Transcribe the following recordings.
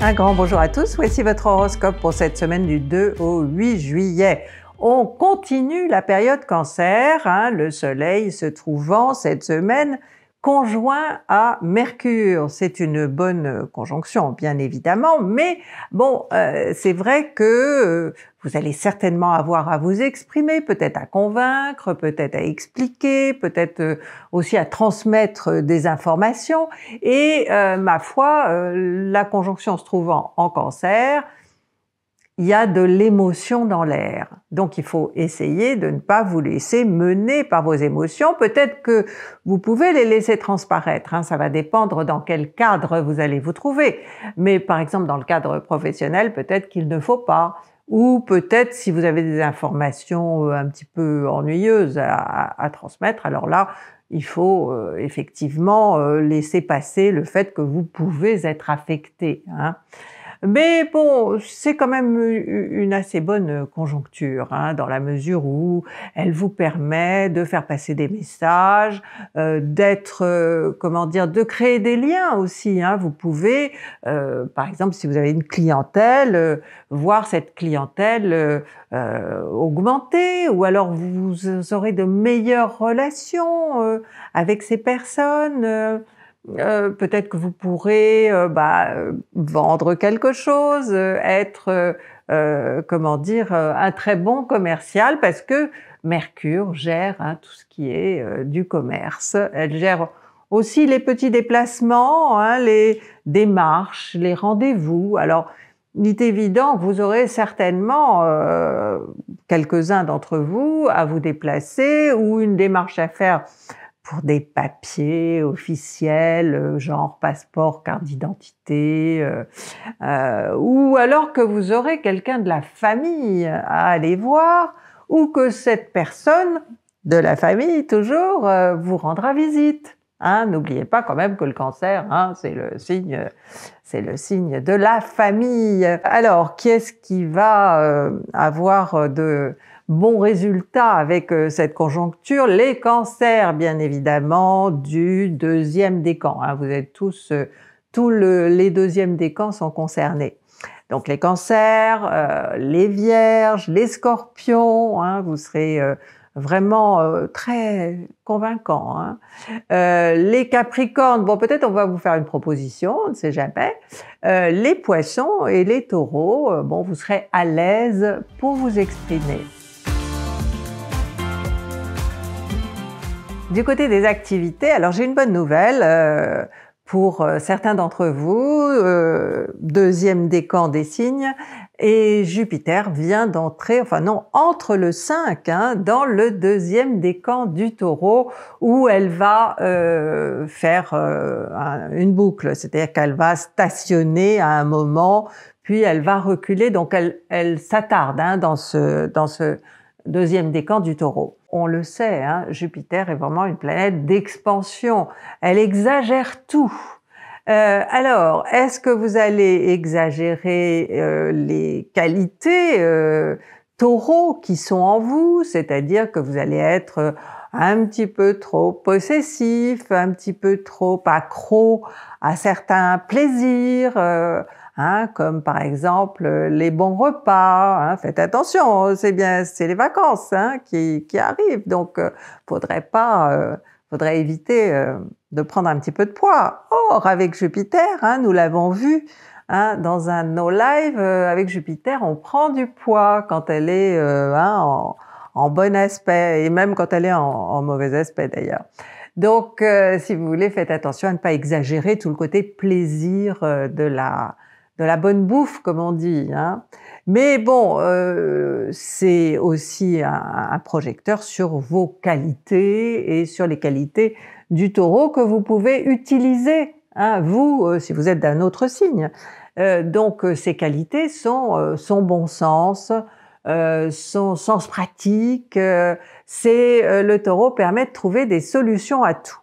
Un grand bonjour à tous, voici votre horoscope pour cette semaine du 2 au 8 juillet. On continue la période cancer, hein, le soleil se trouvant cette semaine conjoint à Mercure. C'est une bonne conjonction, bien évidemment, mais bon, euh, c'est vrai que euh, vous allez certainement avoir à vous exprimer, peut-être à convaincre, peut-être à expliquer, peut-être euh, aussi à transmettre des informations. Et ma foi, la conjonction se trouvant en cancer, il y a de l'émotion dans l'air. Donc il faut essayer de ne pas vous laisser mener par vos émotions. Peut-être que vous pouvez les laisser transparaître, hein, ça va dépendre dans quel cadre vous allez vous trouver. Mais par exemple dans le cadre professionnel, peut-être qu'il ne faut pas. Ou peut-être si vous avez des informations euh, un petit peu ennuyeuses à, transmettre, alors là, il faut euh, effectivement euh, laisser passer le fait que vous pouvez être affecté. Hein. Mais bon, c'est quand même une assez bonne euh, conjoncture, hein, dans la mesure où elle vous permet de faire passer des messages, euh, d'être, euh, comment dire, de créer des liens aussi. Hein. Vous pouvez, par exemple, si vous avez une clientèle, voir cette clientèle augmenter, ou alors vous aurez de meilleures relations avec ces personnes. Euh, peut-être que vous pourrez euh, bah, euh, vendre quelque chose, être, comment dire, un très bon commercial parce que Mercure gère hein, tout ce qui est du commerce. Elle gère aussi les petits déplacements, hein, les démarches, les rendez-vous. Alors, il est évident que vous aurez certainement quelques-uns d'entre vous à vous déplacer ou une démarche à faire pour des papiers officiels, euh, genre passeport, carte d'identité, euh, euh, ou alors que vous aurez quelqu'un de la famille à aller voir, ou que cette personne de la famille toujours vous rendra visite. Hein, n'oubliez pas quand même que le cancer, hein, c'est le signe, c'est le signe de la famille. Alors, qui est-ce qui va avoir de Bon résultat avec euh, cette conjoncture, les cancers, bien évidemment, du deuxième décan. Hein. Vous êtes tous, euh, tous les deuxièmes décans sont concernés. Donc les cancers, euh, les vierges, les scorpions, hein, vous serez vraiment très convaincant. Hein. les Capricornes, bon peut-être on va vous faire une proposition, on ne sait jamais. les Poissons et les Taureaux, bon vous serez à l'aise pour vous exprimer. Du côté des activités, alors j'ai une bonne nouvelle. Euh, pour euh, certains d'entre vous, Deuxième deuxième décan des signes, et Jupiter vient d'entrer, enfin non, entre le 5, hein, dans le deuxième décan du taureau, où elle va euh, faire une boucle, c'est-à-dire qu'elle va stationner à un moment, puis elle va reculer, donc elle, elle s'attarde hein, dans ce... Dans ce deuxième décan du taureau. On le sait, hein, Jupiter est vraiment une planète d'expansion. Elle exagère tout. Euh, alors, est-ce que vous allez exagérer euh, les qualités euh, taureaux qui sont en vous, c'est-à-dire que vous allez être euh, un petit peu trop possessif, un petit peu trop accro à certains plaisirs, Hein, comme par exemple euh, les bons repas. Hein, faites attention, c'est bien, c'est les vacances hein, qui, qui, arrivent, donc euh, faudrait pas, euh, faudrait éviter de prendre un petit peu de poids. Or avec Jupiter, hein, nous l'avons vu dans un no live avec Jupiter, on prend du poids quand elle est en, bon aspect et même quand elle est en mauvais aspect d'ailleurs. Donc, si vous voulez, faites attention à ne pas exagérer tout le côté plaisir de la de la bonne bouffe, comme on dit. Hein. Mais bon, euh, c'est aussi un, projecteur sur vos qualités et sur les qualités du taureau que vous pouvez utiliser, hein, vous, euh, si vous êtes d'un autre signe. Euh, donc ces qualités sont son bon sens, son sens pratique. c'est le taureau permet de trouver des solutions à tout.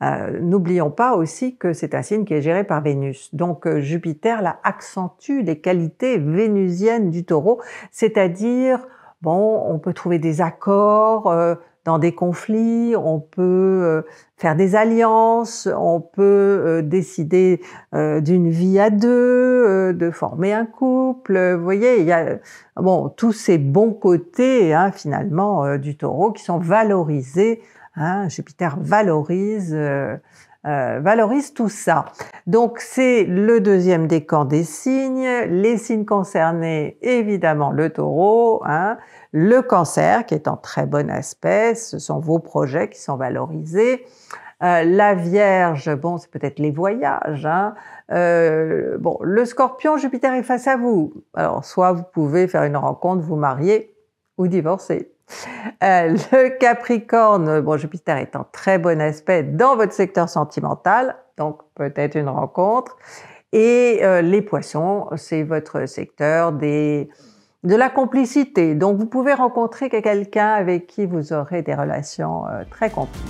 Euh, n'oublions pas aussi que c'est un signe qui est géré par Vénus. Donc euh, Jupiter là, accentue les qualités vénusiennes du taureau, c'est-à-dire, bon, on peut trouver des accords euh, dans des conflits, on peut faire des alliances, on peut décider d'une vie à deux, de former un couple. Vous voyez, il y a bon tous ces bons côtés hein, finalement du taureau qui sont valorisés Hein, Jupiter valorise, euh, euh, valorise tout ça. Donc c'est le deuxième décan des signes, les signes concernés évidemment le taureau, hein, le cancer qui est en très bon aspect, ce sont vos projets qui sont valorisés. Euh, la Vierge, bon, c'est peut-être les voyages. Hein. bon, le Scorpion, Jupiter est face à vous. Alors, soit vous pouvez faire une rencontre, vous marier ou divorcer. Euh, le Capricorne, bon, Jupiter est en très bon aspect dans votre secteur sentimental, donc peut-être une rencontre. Et euh, les poissons, c'est votre secteur des, de la complicité. Donc vous pouvez rencontrer quelqu'un avec qui vous aurez des relations euh, très complices.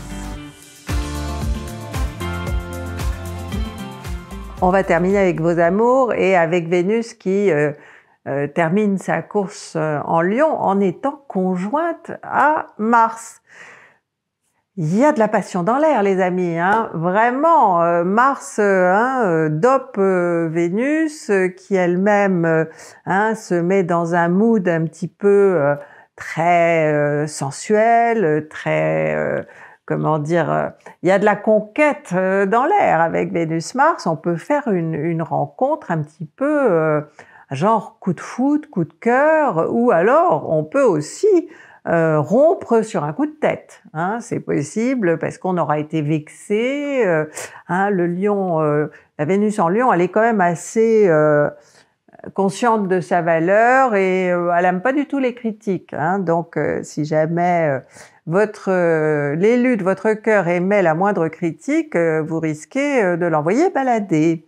On va terminer avec vos amours et avec Vénus qui euh, termine sa course euh, en Lyon en étant conjointe à Mars. Il y a de la passion dans l'air, les amis. Hein. Vraiment, euh, Mars hein, dope Vénus, qui elle-même hein, se met dans un mood un petit peu très sensuel, très comment dire, il y a de la conquête dans l'air avec Vénus-Mars. On peut faire une, rencontre un petit peu genre coup de foot, coup de cœur, ou alors on peut aussi euh, rompre sur un coup de tête. Hein, c'est possible parce qu'on aura été vexé. Euh, hein. le lion, euh, la Vénus en lion, elle est quand même assez consciente de sa valeur et elle n'aime pas du tout les critiques. Hein. donc, si jamais votre l'élu de votre cœur émet la moindre critique, vous risquez de l'envoyer balader.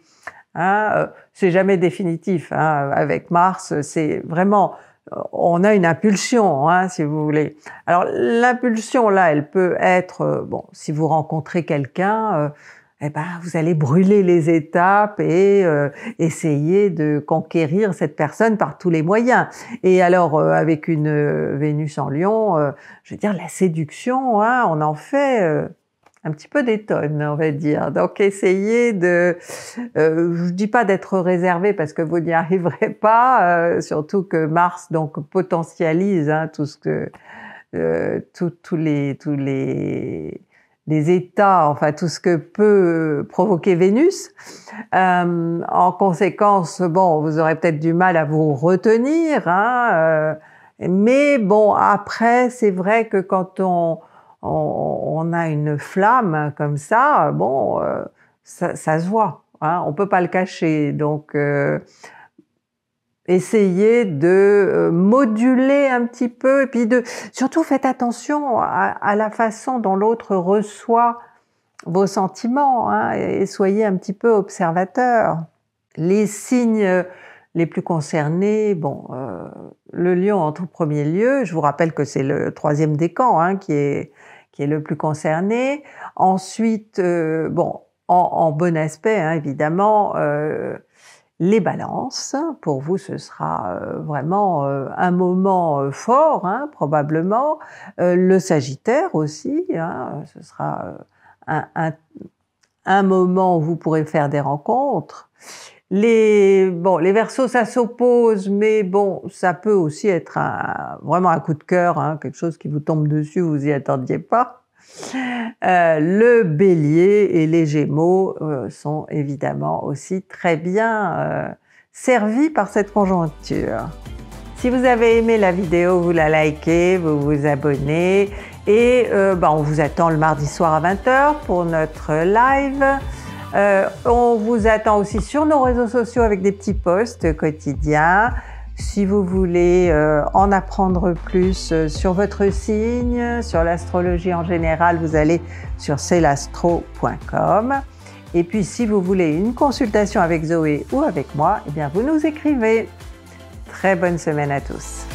Hein, euh, c'est jamais définitif. Hein. Avec Mars, c'est vraiment, euh, on a une impulsion, hein, si vous voulez. Alors l'impulsion là, elle peut être, euh, bon, si vous rencontrez quelqu'un. Euh, eh ben, vous allez brûler les étapes et essayer de conquérir cette personne par tous les moyens. Et alors, avec une Vénus en Lion, je veux dire, la séduction, hein, on en fait un petit peu d'étonne, on va dire. Donc, essayez de, euh, je dis pas d'être réservé parce que vous n'y arriverez pas, euh, surtout que Mars donc potentialise hein, tout ce que, euh, tous les, tous les, les états, enfin tout ce que peut provoquer Vénus. Euh, en conséquence, bon, vous aurez peut-être du mal à vous retenir, hein, mais bon, après, c'est vrai que quand on on, a une flamme comme ça, bon, euh, ça, se voit. Hein, on peut pas le cacher. Donc, euh, essayez de euh, moduler un petit peu, et puis de surtout faites attention à, la façon dont l'autre reçoit vos sentiments hein, et soyez un petit peu observateur. Les signes les plus concernés, bon, le lion en tout premier lieu, je vous rappelle que c'est le troisième décan hein, qui est le plus concerné. Ensuite, euh, bon, en, bon aspect, hein, évidemment, euh, les balances. Pour vous, ce sera euh, vraiment un moment fort, hein, probablement. le Sagittaire aussi, hein, ce sera un, moment où vous pourrez faire des rencontres. Les, bon, les versos, ça s'oppose, mais bon, ça peut aussi être vraiment un coup de cœur, quelque chose qui vous tombe dessus, vous y attendiez pas. Euh, le bélier et les gémeaux euh, sont évidemment aussi très bien euh, servis par cette conjoncture. Si vous avez aimé la vidéo, vous la likez, vous vous abonnez et bah, on vous attend le mardi soir à 20h pour notre live. on vous attend aussi sur nos réseaux sociaux avec des petits posts quotidiens. Si vous voulez euh, en apprendre plus euh, sur votre signe, sur l'astrologie en général, vous allez sur celastro.com. Et puis si vous voulez une consultation avec Zoé ou avec moi, eh bien vous nous écrivez. Très bonne semaine à tous.